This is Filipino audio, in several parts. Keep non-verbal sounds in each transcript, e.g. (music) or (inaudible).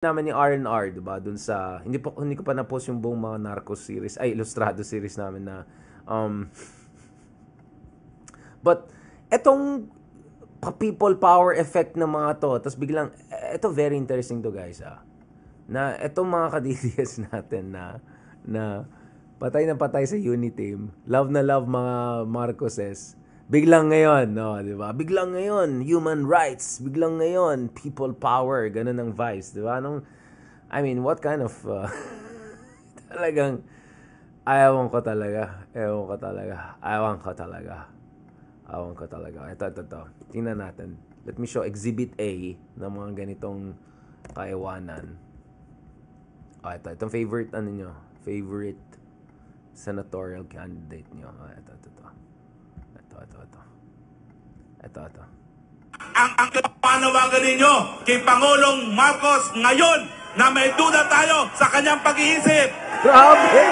naman ni R&R, 'di ba? Doon sa hindi po hindi ko pa na-post yung buong mga narco series, ay Ilustrado series namin na um (laughs) But etong pa people power effect ng mga to, tapos biglang eto very interesting to guys ah. Na etong mga (laughs) kadidias natin na na patay na patay sa Unity team. Love na love mga Marcoses Biglang ngayon, no, 'di ba? Biglang ngayon, human rights, biglang ngayon, people power, ganun ang vibes, 'di ba? Anong I mean, what kind of uh, (laughs) talagang ayawan ko talaga. Ewan ko talaga. Ayawan ko talaga. Ayawan ko talaga. Ito, ito, ito. Tingnan natin. Let me show Exhibit A ng mga ganitong kaiwanan. Oh, ito. Itong favorite, ano nyo? Favorite senatorial candidate nyo. Oh, ito, ito, ito. Ito, ito, ito. Ito, ito. Ang, ang panawagan ninyo kay Pangulong Marcos ngayon na may duda tayo sa kanyang pag-iisip. Grabe!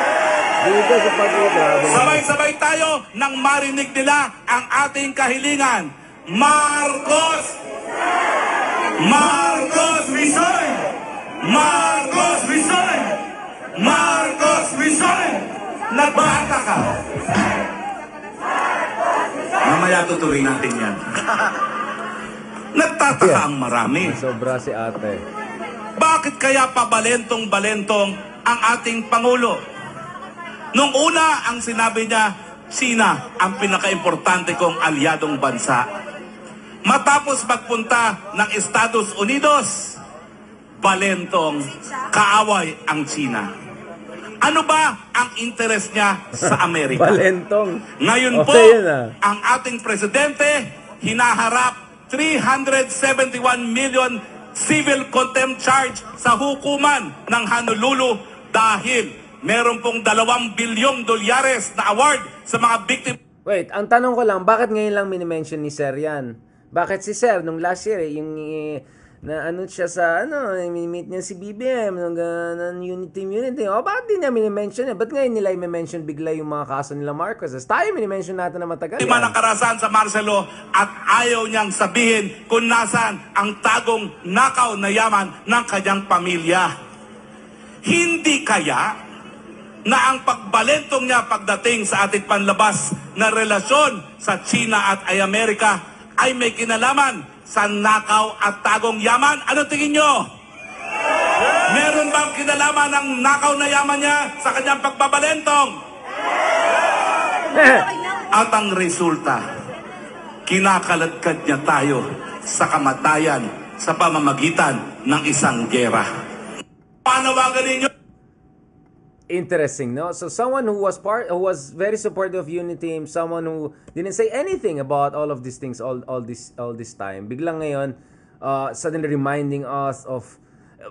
Sabay-sabay tayo nang marinig nila ang ating kahilingan. Marcos! Marcos Visoy! Marcos Visoy! Marcos Visoy! Nagbaka ka! Mamaya tutuloy natin yan. (laughs) Nagtataka yeah. ang marami. Sobra si ate. Bakit kaya pabalentong-balentong ang ating Pangulo? Nung una, ang sinabi niya, Sina ang pinakaimportante kong alyadong bansa. Matapos magpunta ng Estados Unidos, balentong kaaway ang China. Ano ba ang interes niya sa (laughs) Amerika? Valentong. Ngayon po, okay, ah. ang ating presidente hinaharap 371 million civil contempt charge sa hukuman ng Honolulu dahil meron pong 2 bilyong dolyares na award sa mga victim. Wait, ang tanong ko lang, bakit ngayon lang minimension ni Sir yan? Bakit si Sir, nung last year, eh, yung eh, na ano siya sa ano, mini-meet niya si BBM, ng ganun, unity team unity. O bakit di niya mini-mention eh? Ba't ngayon nila i-mention bigla yung mga kaso nila Marcos? As tayo mini-mention natin na matagal. Lima ng karasan sa Marcelo at ayaw niyang sabihin kung nasaan ang tagong nakaw na yaman ng kanyang pamilya. Hindi kaya na ang pagbalentong niya pagdating sa ating panlabas na relasyon sa China at ay Amerika ay may kinalaman nakaw at Tagong Yaman. Ano tingin nyo? Meron bang kinalaman ang nakaw na yaman niya sa kanyang pagbabalentong? At ang resulta, kinakaladkad niya tayo sa kamatayan sa pamamagitan ng isang gera. Panawagan ninyo interesting no so someone who was part who was very supportive of team someone who didn't say anything about all of these things all all this all this time biglang ngayon uh, suddenly reminding us of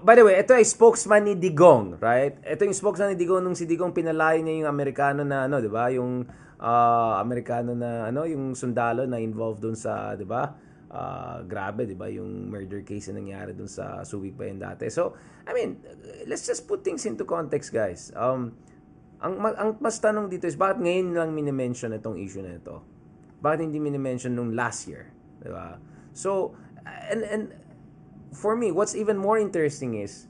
by the way ito ay spokesman ni Digong right ito yung spokesman ni Digong nung si Digong pinalayo niya yung Amerikano na ano di ba yung uh, Amerikano na ano yung sundalo na involved doon sa di ba uh, grabe, di ba, yung murder case na nangyari dun sa Subic pa yun dati. So, I mean, let's just put things into context, guys. Um, ang, ang mas tanong dito is, bakit ngayon lang minimension itong issue na ito? Bakit hindi minimension nung last year? Di ba? So, and, and for me, what's even more interesting is,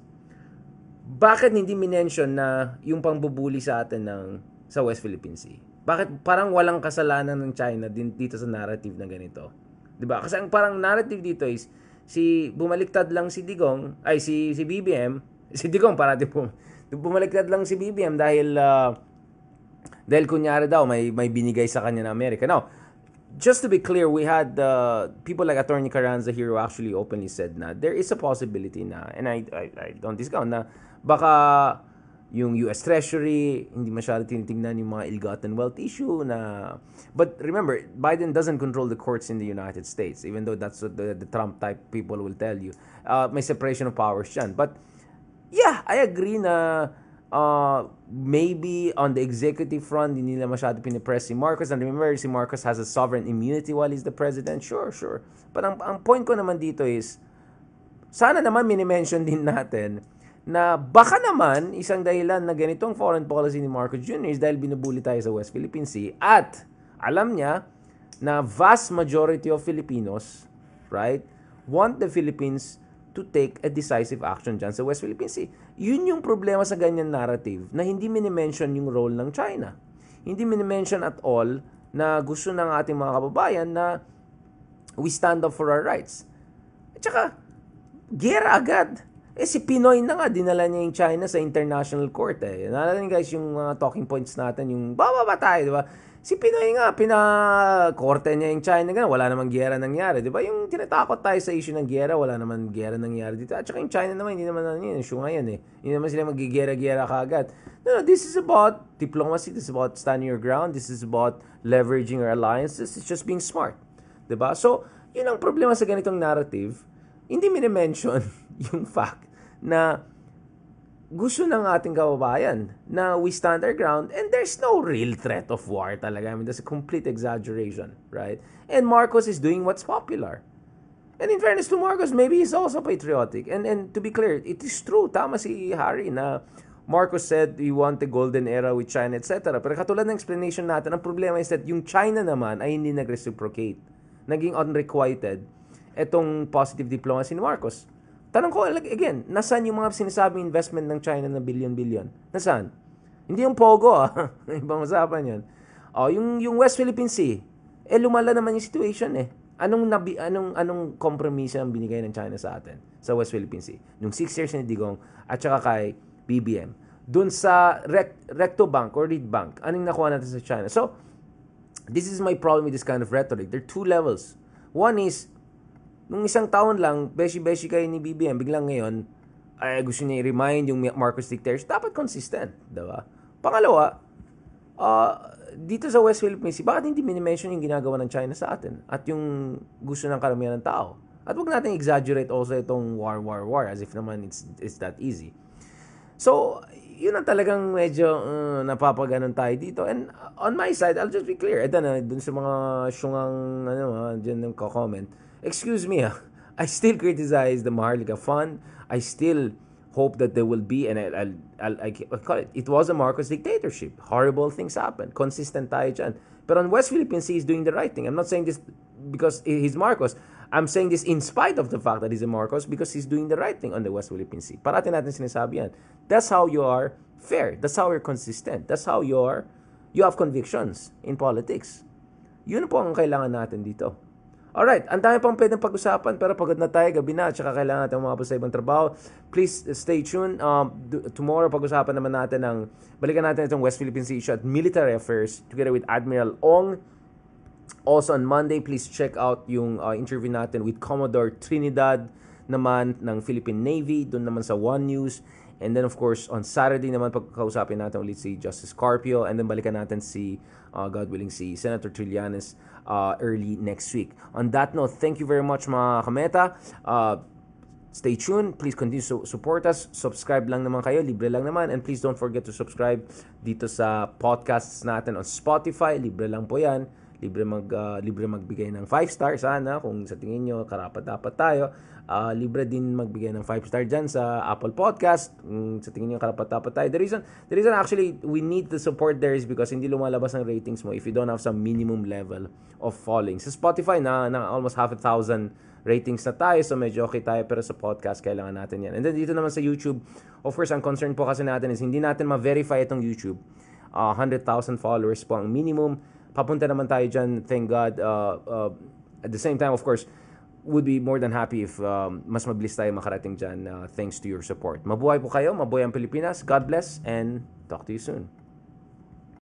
bakit hindi minention na yung pangbubuli sa atin ng sa West Philippine Sea? Bakit parang walang kasalanan ng China din dito sa narrative na ganito? 'Di ba? Kasi ang parang narrative dito is si bumaliktad lang si Digong, ay si si BBM, (laughs) si Digong para tipo bumaliktad lang si BBM dahil uh, dahil kunyari daw may may binigay sa kanya na Amerika. Now, just to be clear, we had uh, people like Attorney Carranza here who actually openly said na there is a possibility na and I I, I don't discount na baka yung US Treasury, hindi masyado tinitingnan yung mga ill-gotten wealth issue na... But remember, Biden doesn't control the courts in the United States, even though that's what the, the Trump-type people will tell you. Uh, may separation of powers dyan. But yeah, I agree na uh, maybe on the executive front, hindi nila masyado pinipress si Marcos. And remember, si Marcos has a sovereign immunity while he's the president. Sure, sure. But ang, ang point ko naman dito is, sana naman minimension din natin na baka naman isang dahilan na ganitong foreign policy ni Marcos Jr. is dahil binubuli tayo sa West Philippine Sea at alam niya na vast majority of Filipinos, right, want the Philippines to take a decisive action dyan sa West Philippine Sea. Yun yung problema sa ganyan narrative na hindi minimension yung role ng China. Hindi minimension at all na gusto ng ating mga kababayan na we stand up for our rights. At saka, gera agad. Eh si Pinoy na nga, dinala niya yung China sa international court eh. Naalala niyo guys yung mga uh, talking points natin, yung bababa tayo, di ba? Si Pinoy nga, pinakorte niya yung China, ganun. wala namang gyera nangyari, di ba? Yung tinatakot tayo sa issue ng gyera, wala naman gyera nangyari dito. At saka yung China naman, hindi naman ano yun, issue nga yan eh. Hindi naman sila magigera-gera kagad. No, no, this is about diplomacy, this is about standing your ground, this is about leveraging our alliances, it's just being smart. Di ba? So, yun ang problema sa ganitong narrative, hindi minimension (laughs) yung fact na gusto ng ating kababayan na we stand our ground and there's no real threat of war talaga. I mean, that's a complete exaggeration, right? And Marcos is doing what's popular. And in fairness to Marcos, maybe he's also patriotic. And and to be clear, it is true, tama si Harry na Marcos said we want the golden era with China, etc. Pero katulad ng explanation natin, ang problema is that yung China naman ay hindi nag-reciprocate. Naging unrequited itong positive diplomacy ni Marcos. Tanong ko, again, nasaan yung mga sinasabing investment ng China na bilyon-bilyon? Nasaan? Hindi yung Pogo, ah. (laughs) Ibang usapan yun. O, oh, yung, yung West Philippine Sea, eh lumala naman yung situation eh. Anong, nabi, anong, anong kompromiso ang binigay ng China sa atin sa West Philippine Sea? Nung 6 years ni Digong at saka kay BBM. Doon sa Rec, Recto Bank or Reed Bank, anong nakuha natin sa China? So, this is my problem with this kind of rhetoric. There are two levels. One is, Nung isang taon lang, beshi-beshi kayo ni BBM, biglang ngayon, ay gusto niya i-remind yung Marcos Dicters, dapat consistent, di ba? Pangalawa, uh, dito sa West Philippines, bakit hindi minimension yung ginagawa ng China sa atin at yung gusto ng karamihan ng tao? At wag natin exaggerate also itong war, war, war as if naman it's, it's that easy. So, yun ang talagang medyo uh, napapaganon tayo dito. And on my side, I'll just be clear. Ito na, dun sa mga syungang, ano, uh, dyan ng comment excuse me, ah. (laughs) I still criticize the Maharlika Fund. I still hope that there will be, and I'll, I'll, I call it, it was a Marcos dictatorship. Horrible things happened. Consistent tayo dyan. But on West Philippine Sea, he's doing the right thing. I'm not saying this because he's Marcos. I'm saying this in spite of the fact that he's a Marcos because he's doing the right thing on the West Philippine Sea. Parating natin sinasabi yan. That's how you are fair. That's how you're consistent. That's how you are, you have convictions in politics. Yun po ang kailangan natin dito. Alright, ang dami pang pwedeng pag-usapan pero pagod na tayo, gabi na, at saka kailangan natin umabot sa ibang trabaho. Please uh, stay tuned. Um, tomorrow, pag-usapan naman natin ng, balikan natin itong West Philippine Sea issue at military affairs together with Admiral Ong. Also on Monday, please check out yung uh, interview natin with Commodore Trinidad naman ng Philippine Navy, doon naman sa One News. And then of course, on Saturday naman pagkakausapin natin ulit si Justice Carpio and then balikan natin si uh, God willing si Senator Trillanes uh, early next week. On that note, thank you very much mga kameta. Uh, stay tuned. Please continue to support us. Subscribe lang naman kayo. Libre lang naman. And please don't forget to subscribe dito sa podcasts natin on Spotify. Libre lang po yan. Libre, mag, uh, libre magbigay ng 5 stars. Sana kung sa tingin nyo, karapat dapat tayo. Uh, libre din magbigay ng 5 star dyan sa Apple Podcast. Mm, sa tingin nyo karapat-dapat tayo. The reason, the reason actually we need the support there is because hindi lumalabas ang ratings mo if you don't have some minimum level of following. Sa Spotify na, na almost half a thousand ratings na tayo so medyo okay tayo pero sa podcast kailangan natin yan. And then dito naman sa YouTube, of course ang concern po kasi natin is hindi natin ma-verify itong YouTube. Uh, ah, 100,000 followers po ang minimum. Papunta naman tayo dyan, thank God. Uh, uh, at the same time, of course, would be more than happy if um, mas mabilis tayo makarating dyan uh, thanks to your support. Mabuhay po kayo, mabuhay ang Pilipinas. God bless and talk to you soon.